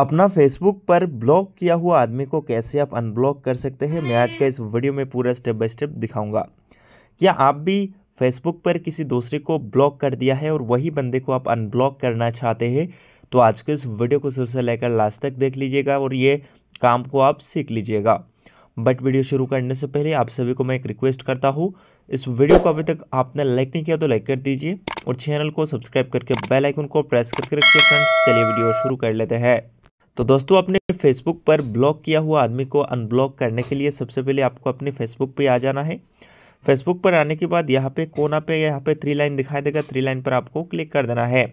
अपना फेसबुक पर ब्लॉक किया हुआ आदमी को कैसे आप अनब्लॉक कर सकते हैं मैं आज का इस वीडियो में पूरा स्टेप बाय स्टेप दिखाऊंगा क्या आप भी फेसबुक पर किसी दूसरे को ब्लॉक कर दिया है और वही बंदे को आप अनब्लॉक करना चाहते हैं तो आज के इस वीडियो को शुरू से लेकर लास्ट तक देख लीजिएगा और ये काम को आप सीख लीजिएगा बट वीडियो शुरू करने से पहले आप सभी को मैं एक रिक्वेस्ट करता हूँ इस वीडियो को अभी तक आपने लाइक नहीं किया तो लाइक कर दीजिए और चैनल को सब्सक्राइब करके बेल आइकन को प्रेस करके रखिए फ्रेंड्स चलिए वीडियो शुरू कर लेते हैं तो दोस्तों अपने फेसबुक पर ब्लॉक किया हुआ आदमी को अनब्लॉक करने के लिए सबसे पहले आपको अपने फेसबुक पे आ जाना है फेसबुक पर आने के बाद यहाँ पे कोना पे यहाँ पे थ्री लाइन दिखाई देगा थ्री लाइन पर आपको क्लिक कर देना है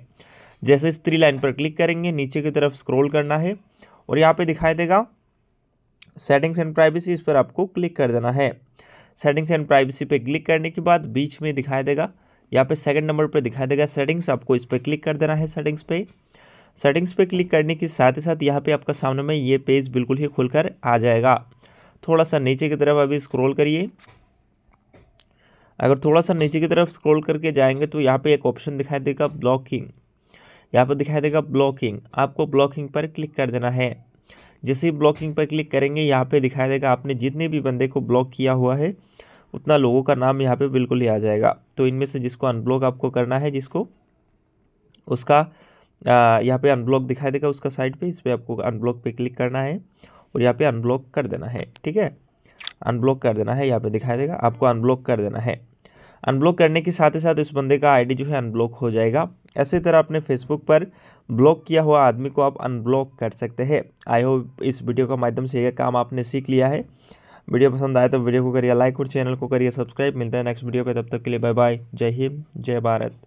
जैसे इस थ्री लाइन पर क्लिक करेंगे नीचे की तरफ स्क्रोल करना है और यहाँ पे दिखाई देगा सेटिंग्स एंड प्राइवेसी इस पर आपको क्लिक कर देना है सेटिंग्स एंड प्राइवेसी पे क्लिक करने के बाद बीच में दिखाई देगा यहाँ पे सेकंड नंबर पे दिखाई देगा सेटिंग्स आपको इस पर क्लिक कर देना है सेटिंग्स पे सेटिंग्स पे क्लिक करने के साथ ही साथ यहाँ पे आपका सामने में ये पेज बिल्कुल ही खुलकर आ जाएगा थोड़ा सा नीचे की तरफ अभी स्क्रॉल करिए अगर थोड़ा सा नीचे की तरफ स्क्रॉल करके जाएंगे तो यहाँ पे एक ऑप्शन दिखाई देगा ब्लॉकिंग यहाँ पर दिखाई देगा ब्लॉकिंग आपको ब्लॉकिंग पर क्लिक कर देना है जैसे ही ब्लॉकिंग पर क्लिक करेंगे यहाँ पे दिखाई देगा आपने जितने भी बंदे को ब्लॉक किया हुआ है उतना लोगों का नाम यहाँ पे बिल्कुल ही आ जाएगा तो इनमें से जिसको अनब्लॉक आपको करना है जिसको उसका यहाँ पे अनब्लॉक दिखाई देगा उसका साइड पे इस पर आपको अनब्लॉक पे क्लिक करना है और यहाँ पे अनब्लॉक कर देना है ठीक है अनब्लॉक कर देना है यहाँ पे दिखाई देगा आपको अनब्लॉक कर देना है अनब्लॉक करने के साथ ही साथ उस बंदे का आईडी जो है अनब्लॉक हो जाएगा ऐसी तरह अपने फेसबुक पर ब्लॉक किया हुआ आदमी को आप अनब्लॉक कर सकते हैं आई होप इस वीडियो का माध्यम से यह काम आपने सीख लिया है वीडियो पसंद आए तो वीडियो को करिए लाइक और चैनल को करिए सब्सक्राइब मिलता है नेक्स्ट वीडियो पर तब तक के लिए बाय बाय जय हिंद जय भारत